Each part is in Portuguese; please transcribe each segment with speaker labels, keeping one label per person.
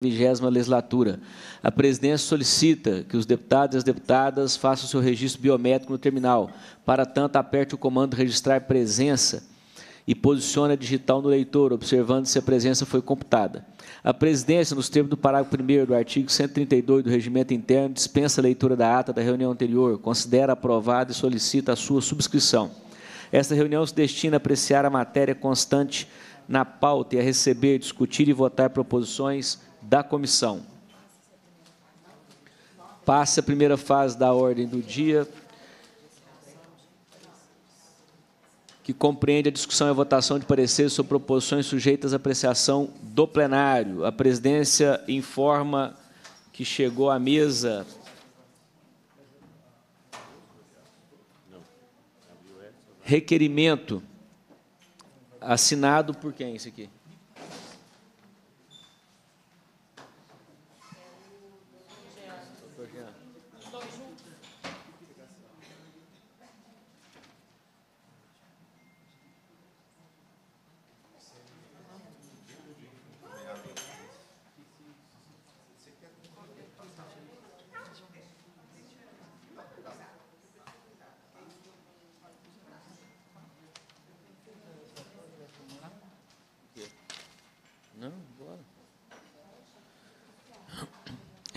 Speaker 1: vigésima legislatura. A presidência solicita que os deputados e as deputadas façam seu registro biométrico no terminal. Para tanto, aperte o comando registrar presença e posicione a digital no leitor, observando se a presença foi computada. A presidência, nos termos do parágrafo 1 do artigo 132 do Regimento Interno, dispensa a leitura da ata da reunião anterior, considera aprovada e solicita a sua subscrição. Esta reunião se destina a apreciar a matéria constante na pauta e a receber, discutir e votar proposições da comissão. Passa a primeira fase da ordem do dia, que compreende a discussão e a votação de pareceres sobre proposições sujeitas à apreciação do plenário. A presidência informa que chegou à mesa requerimento assinado por quem esse aqui?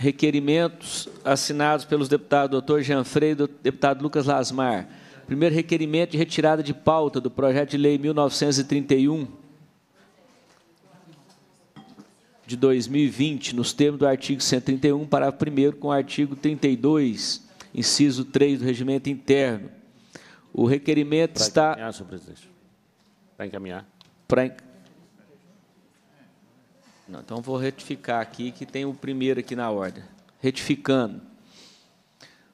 Speaker 1: requerimentos assinados pelos deputados Dr. Jean Freire e deputado Lucas Lasmar. Primeiro requerimento de retirada de pauta do projeto de lei 1931 de 2020, nos termos do artigo 131, parágrafo 1 com o artigo 32, inciso 3 do regimento interno. O requerimento está... Para
Speaker 2: encaminhar, senhor presidente.
Speaker 1: Para encaminhar. Para não, então vou retificar aqui que tem o primeiro aqui na ordem. Retificando.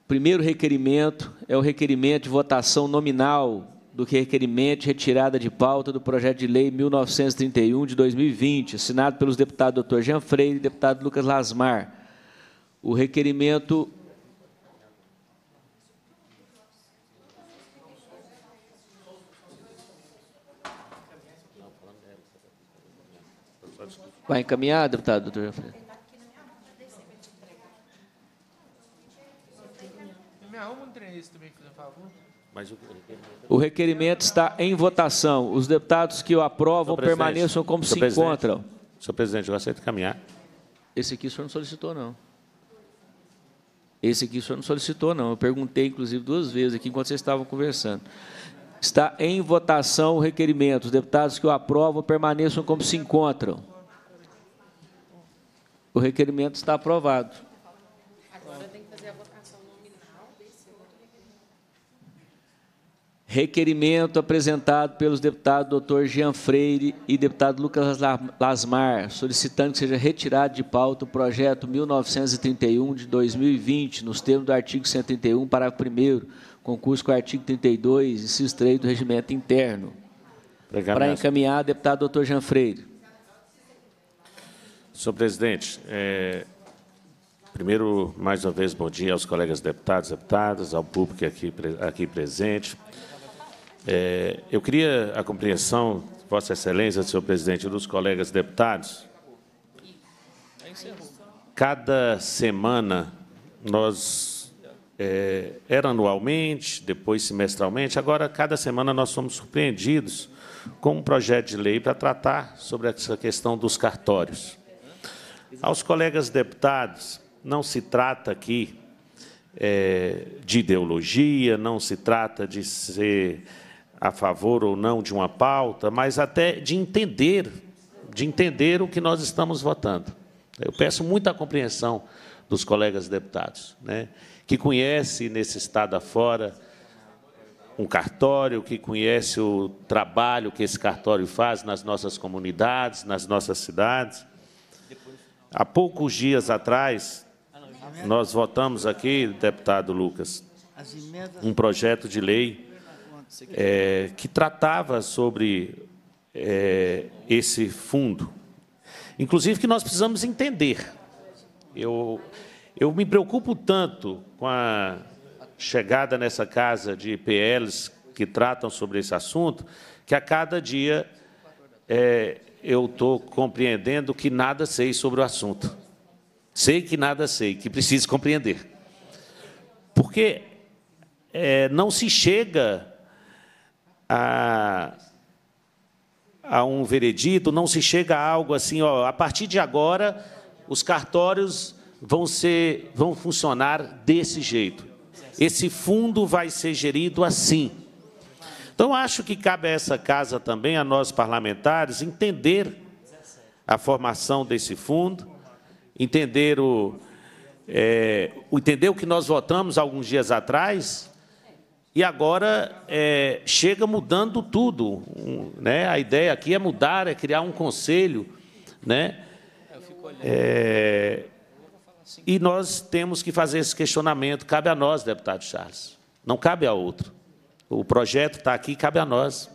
Speaker 1: O primeiro requerimento é o requerimento de votação nominal do que é requerimento de retirada de pauta do projeto de lei 1931 de 2020, assinado pelos deputados Dr. Jean Freire e deputado Lucas Lasmar. O requerimento
Speaker 2: Vai encaminhar, deputado, doutor Alfredo?
Speaker 1: O requerimento está em votação. Os deputados que o aprovam permaneçam como se presidente. encontram. Senhor presidente, eu aceito encaminhar. Esse aqui o senhor não solicitou, não. Esse aqui o senhor não solicitou, não. Eu perguntei, inclusive, duas vezes aqui enquanto vocês estavam conversando. Está em votação o requerimento. Os deputados que o aprovam permaneçam como se encontram. O requerimento está aprovado.
Speaker 2: Agora que fazer a votação nominal desse outro requerimento.
Speaker 1: Requerimento apresentado pelos deputados doutor Jean Freire e deputado Lucas Lasmar, solicitando que seja retirado de pauta o projeto 1931 de 2020, nos termos do artigo 131, parágrafo 1 concurso com o artigo 32, inciso 3 do regimento interno. Para encaminhar, deputado doutor Jean Freire.
Speaker 2: Senhor presidente, é, primeiro, mais uma vez, bom dia aos colegas deputados, deputadas, ao público aqui, aqui presente. É, eu queria a compreensão, Vossa Excelência, senhor presidente, dos colegas deputados. Cada semana nós é, era anualmente, depois semestralmente. Agora, cada semana, nós somos surpreendidos com um projeto de lei para tratar sobre essa questão dos cartórios. Aos colegas deputados, não se trata aqui é, de ideologia, não se trata de ser a favor ou não de uma pauta, mas até de entender, de entender o que nós estamos votando. Eu peço muita compreensão dos colegas deputados. Né? que conhece nesse estado afora um cartório, que conhece o trabalho que esse cartório faz nas nossas comunidades, nas nossas cidades. Há poucos dias atrás, nós votamos aqui, deputado Lucas, um projeto de lei é, que tratava sobre é, esse fundo. Inclusive, que nós precisamos entender. Eu, eu me preocupo tanto com a chegada nessa casa de PLs que tratam sobre esse assunto, que a cada dia é, eu estou compreendendo que nada sei sobre o assunto. Sei que nada sei, que preciso compreender. Porque é, não se chega a, a um veredito, não se chega a algo assim, ó, a partir de agora, os cartórios vão, ser, vão funcionar desse jeito. Esse fundo vai ser gerido assim. Então, acho que cabe a essa casa também, a nós parlamentares, entender a formação desse fundo, entender o, é, entender o que nós votamos alguns dias atrás e agora é, chega mudando tudo. né? A ideia aqui é mudar, é criar um conselho. Né? É, Sim. E nós temos que fazer esse questionamento. Cabe a nós, deputado Charles, não cabe a outro. O projeto está aqui, cabe a nós.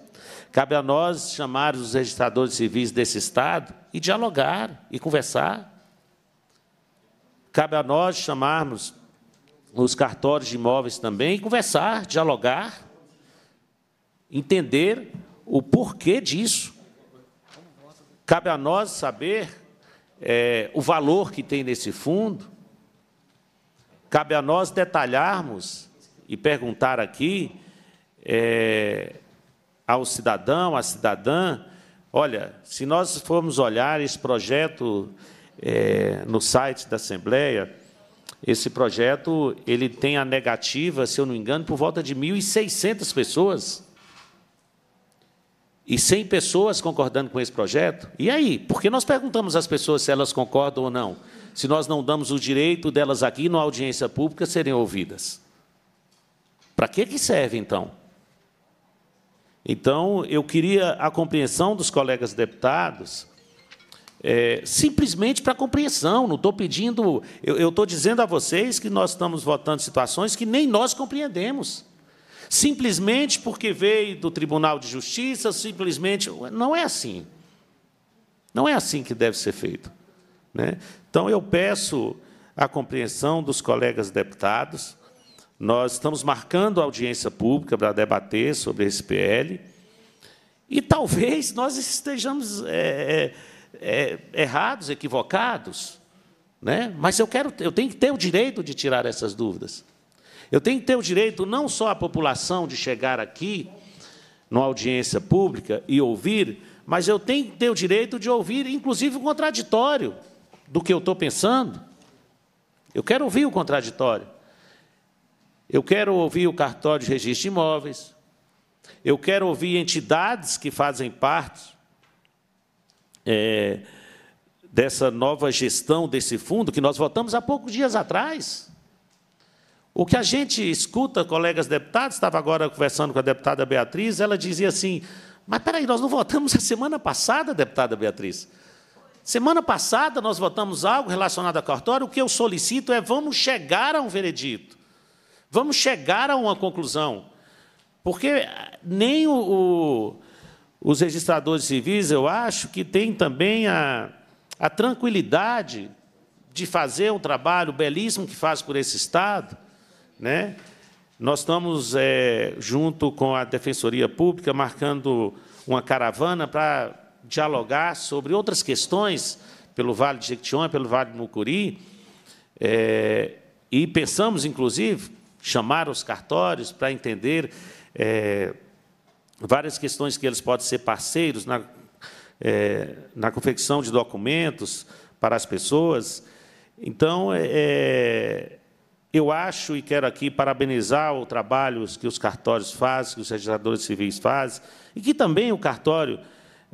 Speaker 2: Cabe a nós chamar os registradores civis desse Estado e dialogar e conversar. Cabe a nós chamarmos os cartórios de imóveis também e conversar, dialogar, entender o porquê disso. Cabe a nós saber é, o valor que tem nesse fundo, cabe a nós detalharmos e perguntar aqui é, ao cidadão, à cidadã, olha, se nós formos olhar esse projeto é, no site da Assembleia, esse projeto ele tem a negativa, se eu não me engano, por volta de 1.600 pessoas e 100 pessoas concordando com esse projeto, e aí? Porque nós perguntamos às pessoas se elas concordam ou não. Se nós não damos o direito delas aqui, na audiência pública, serem ouvidas. Para que, que serve, então? Então, eu queria a compreensão dos colegas deputados, é, simplesmente para compreensão, não estou pedindo... Eu estou dizendo a vocês que nós estamos votando situações que nem nós compreendemos simplesmente porque veio do Tribunal de Justiça, simplesmente. Não é assim. Não é assim que deve ser feito. Né? Então, eu peço a compreensão dos colegas deputados. Nós estamos marcando audiência pública para debater sobre esse PL. E talvez nós estejamos é, é, é, errados, equivocados. Né? Mas eu quero, eu tenho que ter o direito de tirar essas dúvidas. Eu tenho que ter o direito, não só a população de chegar aqui, numa audiência pública, e ouvir, mas eu tenho que ter o direito de ouvir, inclusive, o contraditório do que eu estou pensando. Eu quero ouvir o contraditório. Eu quero ouvir o cartório de registro de imóveis. Eu quero ouvir entidades que fazem parte é, dessa nova gestão desse fundo, que nós votamos há poucos dias atrás. O que a gente escuta, colegas deputados, estava agora conversando com a deputada Beatriz, ela dizia assim: Mas espera aí, nós não votamos a semana passada, deputada Beatriz. Semana passada nós votamos algo relacionado à cartório, o que eu solicito é vamos chegar a um veredito, vamos chegar a uma conclusão. Porque nem o, o, os registradores civis, eu acho, que têm também a, a tranquilidade de fazer um trabalho belíssimo que faz por esse Estado, né? Nós estamos, é, junto com a Defensoria Pública, marcando uma caravana para dialogar sobre outras questões pelo Vale de Jequitinhonha, pelo Vale do Mucuri, é, e pensamos, inclusive, chamar os cartórios para entender é, várias questões que eles podem ser parceiros na, é, na confecção de documentos para as pessoas. Então, é, é eu acho e quero aqui parabenizar o trabalho que os cartórios fazem, que os registradores civis fazem, e que também o cartório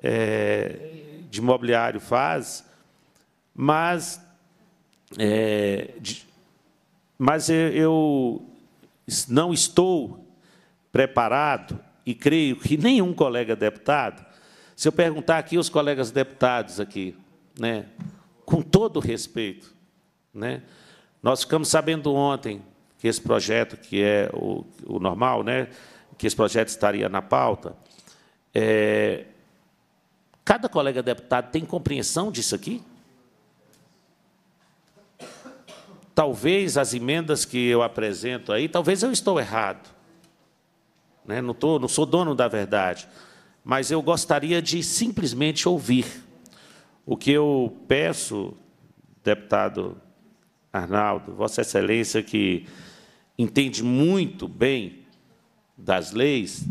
Speaker 2: é, de imobiliário faz, mas, é, de, mas eu, eu não estou preparado, e creio que nenhum colega deputado, se eu perguntar aqui aos colegas deputados aqui, né, com todo respeito, né, nós ficamos sabendo ontem que esse projeto, que é o, o normal, né, que esse projeto estaria na pauta. É, cada colega deputado tem compreensão disso aqui? Talvez as emendas que eu apresento aí, talvez eu estou errado. Né? Não, tô, não sou dono da verdade. Mas eu gostaria de simplesmente ouvir. O que eu peço, deputado Arnaldo, Vossa Excelência, que entende muito bem das leis,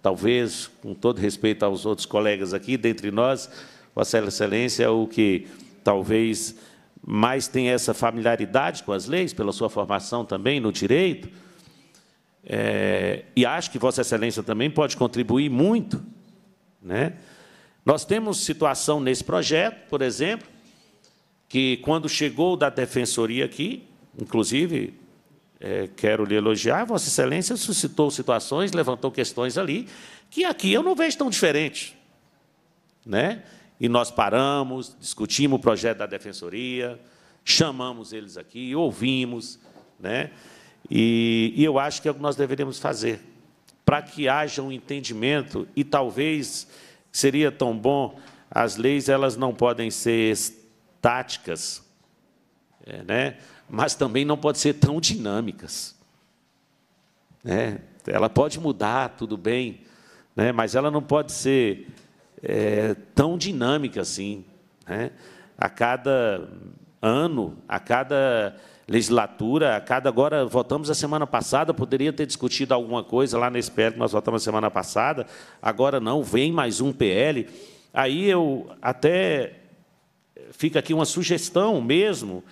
Speaker 2: talvez, com todo respeito aos outros colegas aqui, dentre nós, Vossa Excelência é o que talvez mais tem essa familiaridade com as leis, pela sua formação também no direito, é, e acho que Vossa Excelência também pode contribuir muito. Né? Nós temos situação nesse projeto, por exemplo, que quando chegou da defensoria aqui, inclusive é, quero lhe elogiar, Vossa Excelência suscitou situações, levantou questões ali que aqui eu não vejo tão diferente, né? E nós paramos, discutimos o projeto da defensoria, chamamos eles aqui, ouvimos, né? E, e eu acho que é o que nós deveríamos fazer para que haja um entendimento e talvez seria tão bom as leis elas não podem ser táticas, é, né? mas também não pode ser tão dinâmicas. Né? Ela pode mudar, tudo bem, né? mas ela não pode ser é, tão dinâmica assim. Né? A cada ano, a cada legislatura, a cada agora votamos a semana passada, poderia ter discutido alguma coisa lá nesse PL que nós votamos a semana passada, agora não, vem mais um PL. Aí eu até fica aqui uma sugestão mesmo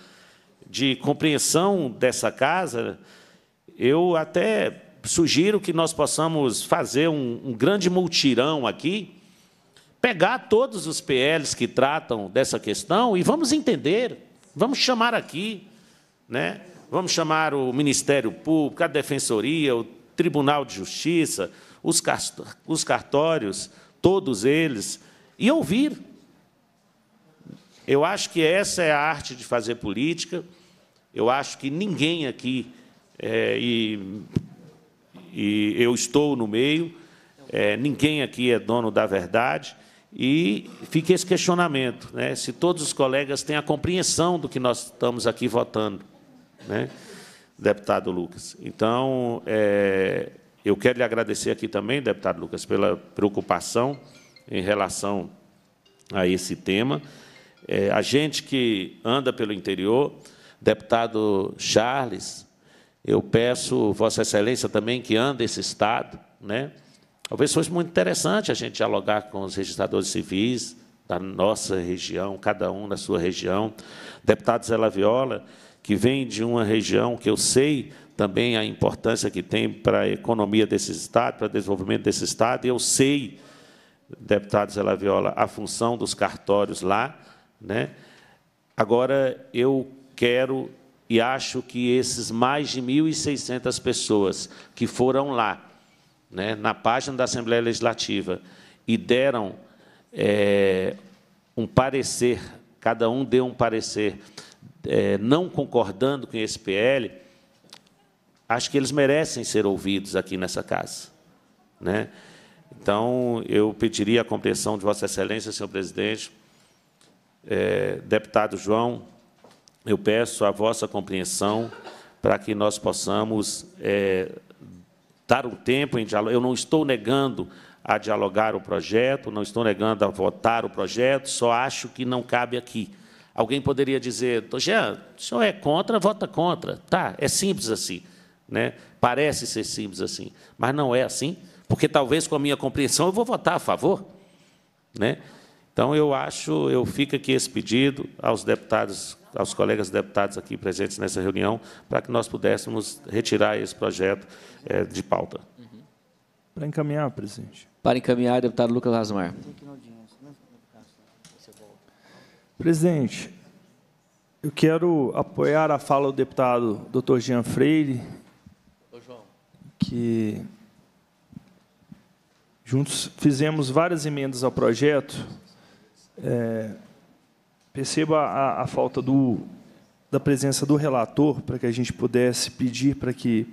Speaker 2: de compreensão dessa casa. Eu até sugiro que nós possamos fazer um, um grande multirão aqui, pegar todos os PLs que tratam dessa questão e vamos entender, vamos chamar aqui, né? vamos chamar o Ministério Público, a Defensoria, o Tribunal de Justiça, os cartórios, todos eles, e ouvir eu acho que essa é a arte de fazer política. Eu acho que ninguém aqui, é, e, e, eu estou no meio, é, ninguém aqui é dono da verdade. E fica esse questionamento, né? se todos os colegas têm a compreensão do que nós estamos aqui votando, né? deputado Lucas. Então, é, eu quero lhe agradecer aqui também, deputado Lucas, pela preocupação em relação a esse tema. É, a gente que anda pelo interior, deputado Charles, eu peço Vossa Excelência também que anda esse Estado. Né? Talvez fosse muito interessante a gente dialogar com os registradores civis da nossa região, cada um na sua região. Deputado Zé Laviola, que vem de uma região que eu sei também a importância que tem para a economia desse Estado, para o desenvolvimento desse Estado, e eu sei, deputado Zé Laviola, a função dos cartórios lá, né? Agora, eu quero e acho que esses mais de 1.600 pessoas que foram lá, né, na página da Assembleia Legislativa, e deram é, um parecer, cada um deu um parecer é, não concordando com esse PL, acho que eles merecem ser ouvidos aqui nessa casa. Né? Então, eu pediria a compreensão de Vossa Excelência, senhor presidente, é, deputado João, eu peço a vossa compreensão para que nós possamos é, dar um tempo em diálogo. Eu não estou negando a dialogar o projeto, não estou negando a votar o projeto, só acho que não cabe aqui. Alguém poderia dizer, Jean, o senhor é contra, vota contra. Tá, é simples assim. Né? Parece ser simples assim, mas não é assim, porque talvez com a minha compreensão eu vou votar a favor. Né? Então, eu acho, eu fico aqui esse pedido aos deputados, aos colegas deputados aqui presentes nessa reunião, para que nós pudéssemos retirar esse projeto é, de
Speaker 3: pauta. Uhum. Para encaminhar, presidente. Para encaminhar, deputado Lucas Asmar. Presidente, eu quero apoiar a fala do deputado Dr. Jean Freire, que juntos fizemos várias emendas ao projeto, é, perceba a, a falta do, da presença do relator para que a gente pudesse pedir para que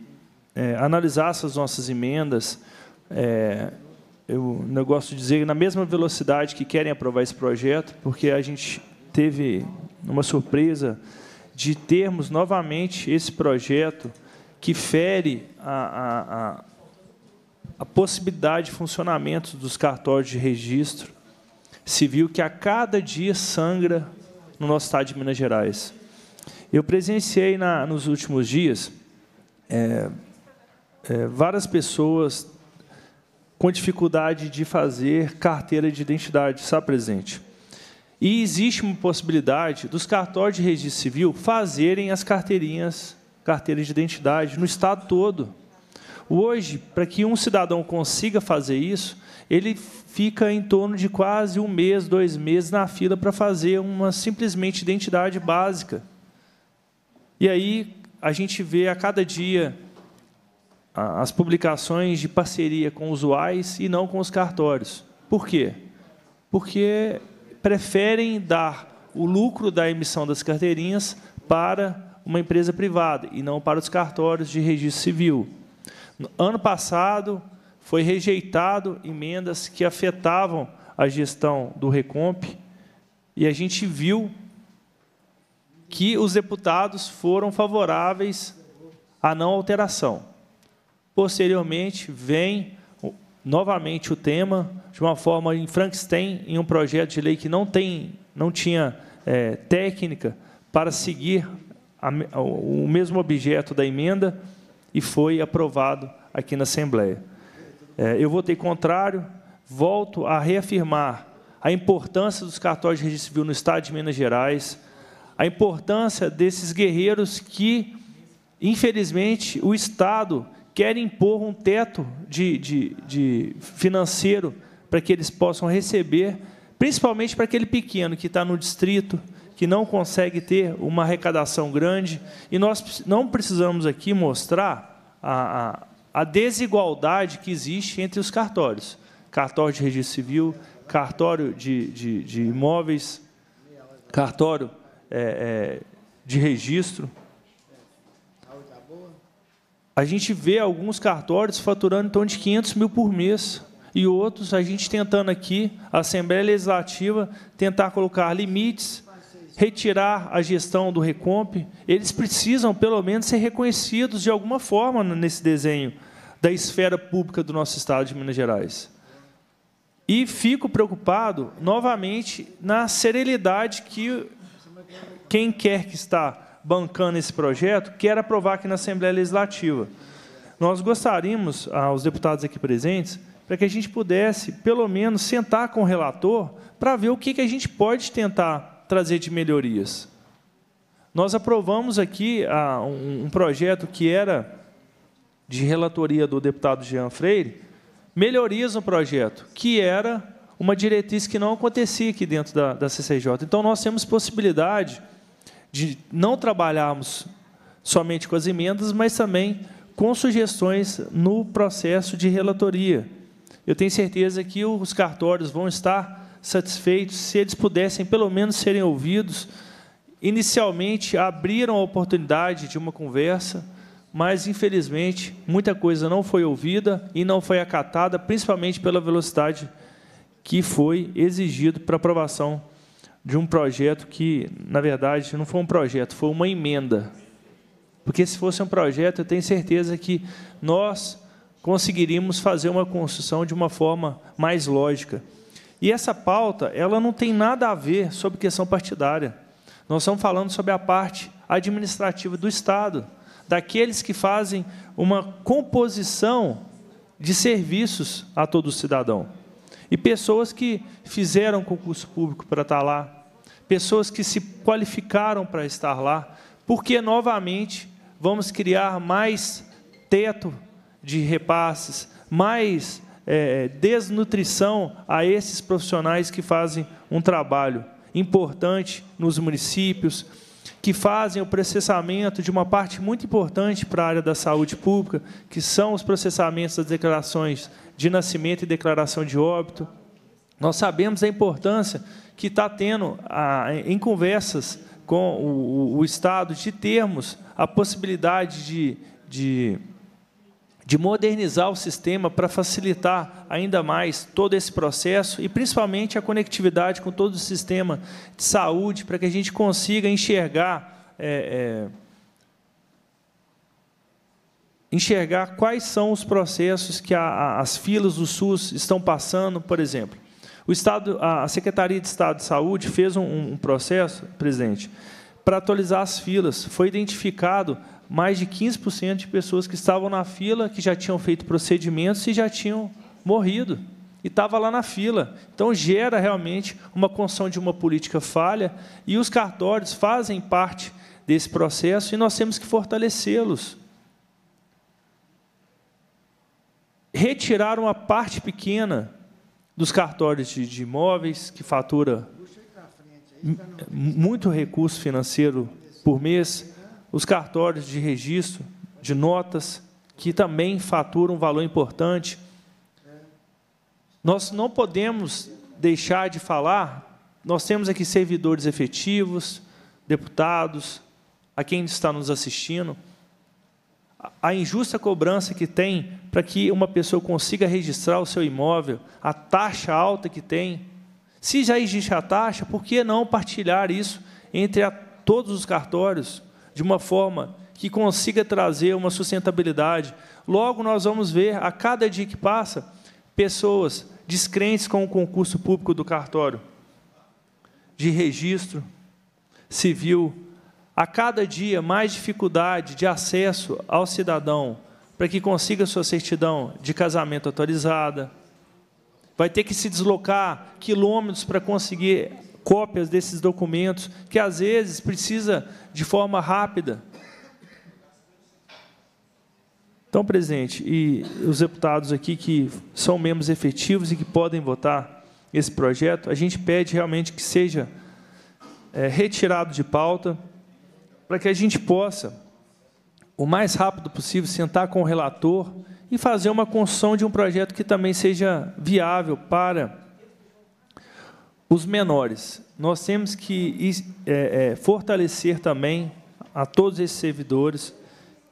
Speaker 3: é, analisasse as nossas emendas. É, eu, eu gosto de dizer na mesma velocidade que querem aprovar esse projeto, porque a gente teve uma surpresa de termos novamente esse projeto que fere a, a, a, a possibilidade de funcionamento dos cartórios de registro civil que a cada dia sangra no nosso estado de Minas Gerais. Eu presenciei na, nos últimos dias é, é, várias pessoas com dificuldade de fazer carteira de identidade, está presente. E existe uma possibilidade dos cartórios de registro civil fazerem as carteirinhas, carteiras de identidade no estado todo. Hoje, para que um cidadão consiga fazer isso, ele fica em torno de quase um mês, dois meses na fila para fazer uma simplesmente identidade básica. E aí a gente vê a cada dia as publicações de parceria com usuais e não com os cartórios. Por quê? Porque preferem dar o lucro da emissão das carteirinhas para uma empresa privada e não para os cartórios de registro civil. Ano passado foi rejeitado emendas que afetavam a gestão do Recomp e a gente viu que os deputados foram favoráveis à não alteração. Posteriormente, vem novamente o tema de uma forma em Frankenstein, em um projeto de lei que não, tem, não tinha é, técnica para seguir a, o mesmo objeto da emenda, e foi aprovado aqui na Assembleia. É, eu votei contrário, volto a reafirmar a importância dos cartórios de registro civil no Estado de Minas Gerais, a importância desses guerreiros que, infelizmente, o Estado quer impor um teto de, de, de financeiro para que eles possam receber, principalmente para aquele pequeno que está no distrito, que não consegue ter uma arrecadação grande. E nós não precisamos aqui mostrar a, a, a desigualdade que existe entre os cartórios. Cartório de registro civil, cartório de, de, de imóveis, cartório é, é, de registro. A gente vê alguns cartórios faturando em torno de 500 mil por mês e outros a gente tentando aqui, a Assembleia Legislativa, tentar colocar limites retirar a gestão do Recomp, eles precisam, pelo menos, ser reconhecidos de alguma forma nesse desenho da esfera pública do nosso Estado de Minas Gerais. E fico preocupado, novamente, na serenidade que quem quer que está bancando esse projeto quer aprovar aqui na Assembleia Legislativa. Nós gostaríamos, aos deputados aqui presentes, para que a gente pudesse, pelo menos, sentar com o relator para ver o que a gente pode tentar trazer de melhorias? Nós aprovamos aqui ah, um, um projeto que era de relatoria do deputado Jean Freire, melhorias no projeto, que era uma diretriz que não acontecia aqui dentro da, da CCJ. Então, nós temos possibilidade de não trabalharmos somente com as emendas, mas também com sugestões no processo de relatoria. Eu tenho certeza que os cartórios vão estar satisfeitos se eles pudessem pelo menos serem ouvidos. Inicialmente abriram a oportunidade de uma conversa, mas infelizmente muita coisa não foi ouvida e não foi acatada, principalmente pela velocidade que foi exigido para aprovação de um projeto que, na verdade, não foi um projeto, foi uma emenda. Porque se fosse um projeto, eu tenho certeza que nós conseguiríamos fazer uma construção de uma forma mais lógica. E essa pauta, ela não tem nada a ver sobre questão partidária. Nós estamos falando sobre a parte administrativa do Estado, daqueles que fazem uma composição de serviços a todo cidadão. E pessoas que fizeram concurso público para estar lá, pessoas que se qualificaram para estar lá, porque, novamente, vamos criar mais teto de repasses, mais é, é, desnutrição a esses profissionais que fazem um trabalho importante nos municípios, que fazem o processamento de uma parte muito importante para a área da saúde pública, que são os processamentos das declarações de nascimento e declaração de óbito. Nós sabemos a importância que está tendo a, em conversas com o, o, o Estado de termos a possibilidade de, de de modernizar o sistema para facilitar ainda mais todo esse processo e principalmente a conectividade com todo o sistema de saúde, para que a gente consiga enxergar. É, é, enxergar quais são os processos que a, a, as filas do SUS estão passando, por exemplo. O Estado, a Secretaria de Estado de Saúde fez um, um processo, presidente, para atualizar as filas. Foi identificado mais de 15% de pessoas que estavam na fila, que já tinham feito procedimentos e já tinham morrido. E estava lá na fila. Então gera realmente uma construção de uma política falha e os cartórios fazem parte desse processo e nós temos que fortalecê-los. Retirar uma parte pequena dos cartórios de, de imóveis, que fatura frente, muito recurso financeiro por mês, os cartórios de registro de notas, que também faturam um valor importante. Nós não podemos deixar de falar, nós temos aqui servidores efetivos, deputados, a quem está nos assistindo, a injusta cobrança que tem para que uma pessoa consiga registrar o seu imóvel, a taxa alta que tem. Se já existe a taxa, por que não partilhar isso entre a, todos os cartórios? de uma forma que consiga trazer uma sustentabilidade. Logo, nós vamos ver, a cada dia que passa, pessoas descrentes com o concurso público do cartório, de registro civil, a cada dia mais dificuldade de acesso ao cidadão para que consiga sua certidão de casamento atualizada. Vai ter que se deslocar quilômetros para conseguir cópias desses documentos, que às vezes precisa de forma rápida. Então, presidente, e os deputados aqui que são membros efetivos e que podem votar esse projeto, a gente pede realmente que seja é, retirado de pauta, para que a gente possa, o mais rápido possível, sentar com o relator e fazer uma construção de um projeto que também seja viável para os menores. Nós temos que é, é, fortalecer também a todos esses servidores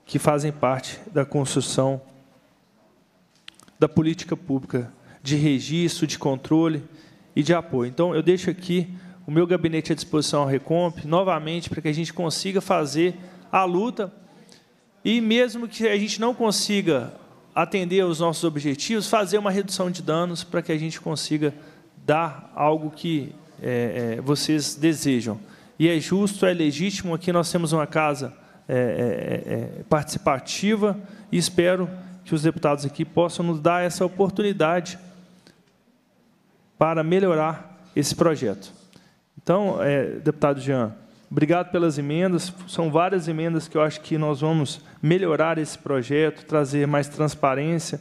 Speaker 3: que fazem parte da construção da política pública de registro, de controle e de apoio. Então, eu deixo aqui o meu gabinete à disposição ao Recomp, novamente, para que a gente consiga fazer a luta e, mesmo que a gente não consiga atender aos nossos objetivos, fazer uma redução de danos para que a gente consiga dar algo que é, é, vocês desejam. E é justo, é legítimo. Aqui nós temos uma casa é, é, é, é participativa e espero que os deputados aqui possam nos dar essa oportunidade para melhorar esse projeto. Então, deputado Jean, obrigado pelas emendas. São várias emendas que eu acho que nós vamos melhorar esse projeto, trazer mais transparência,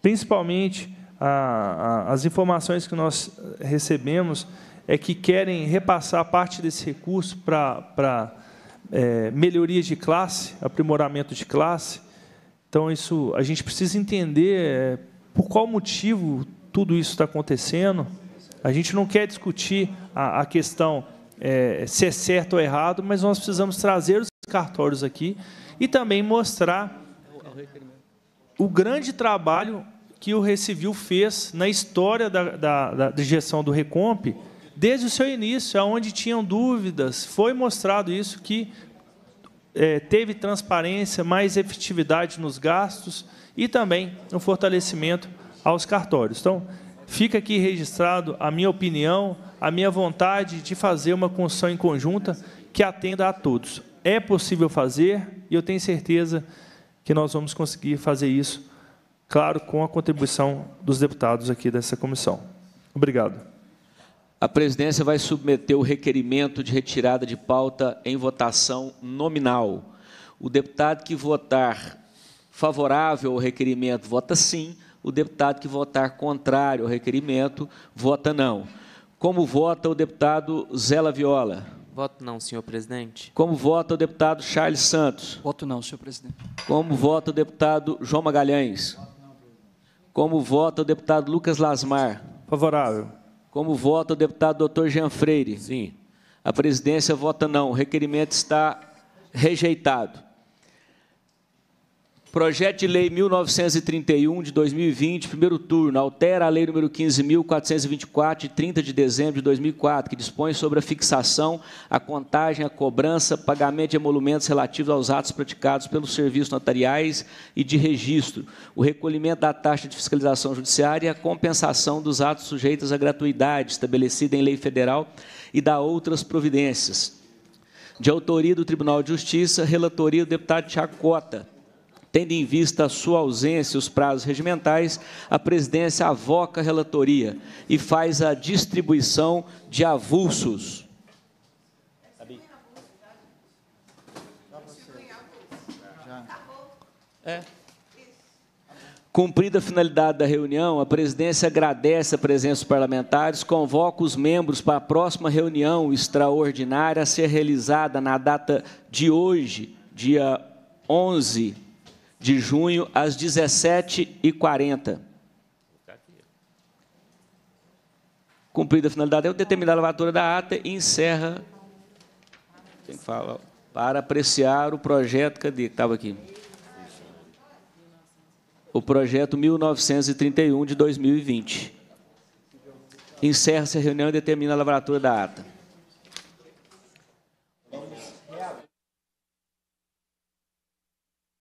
Speaker 3: principalmente a, a, as informações que nós recebemos é que querem repassar parte desse recurso para é, melhorias de classe, aprimoramento de classe. Então, isso a gente precisa entender é, por qual motivo tudo isso está acontecendo. A gente não quer discutir a, a questão é, se é certo ou errado, mas nós precisamos trazer os cartórios aqui e também mostrar o grande trabalho que o Recivil fez na história da, da, da, da gestão do Recomp, desde o seu início, aonde tinham dúvidas, foi mostrado isso que é, teve transparência, mais efetividade nos gastos e também um fortalecimento aos cartórios. Então, fica aqui registrado a minha opinião, a minha vontade de fazer uma construção em conjunta que atenda a todos. É possível fazer e eu tenho certeza que nós vamos conseguir fazer isso claro, com a contribuição dos deputados aqui dessa comissão. Obrigado.
Speaker 1: A presidência vai submeter o requerimento de retirada de pauta em votação nominal. O deputado que votar favorável ao requerimento vota sim, o deputado que votar contrário ao requerimento vota não. Como vota o deputado Zela Viola? Voto não, senhor presidente. Como vota o deputado Charles Santos? Voto não, senhor presidente. Como vota o deputado João Magalhães? Como vota o deputado Lucas Lasmar? Favorável. Como vota o deputado doutor Jean Freire? Sim. A presidência vota não. O requerimento está rejeitado. Projeto de Lei 1931 de 2020, primeiro turno, altera a Lei número 15.424, de 30 de dezembro de 2004, que dispõe sobre a fixação, a contagem, a cobrança, pagamento de emolumentos relativos aos atos praticados pelos serviços notariais e de registro, o recolhimento da taxa de fiscalização judiciária e a compensação dos atos sujeitos à gratuidade, estabelecida em lei federal, e da outras providências. De autoria do Tribunal de Justiça, relatoria do deputado Tiago Cota. Tendo em vista a sua ausência e os prazos regimentais, a presidência avoca a relatoria e faz a distribuição de avulsos. É. Cumprida a finalidade da reunião, a presidência agradece a presença dos parlamentares, convoca os membros para a próxima reunião extraordinária a ser realizada na data de hoje, dia 11 de junho, às 17h40. Cumprida a finalidade, eu determinar a lavatura da ata e encerra. Tem que falar. Para apreciar o projeto. Cadê? Estava aqui. O projeto 1931 de 2020. Encerra-se a reunião e determina a lavratura da ata.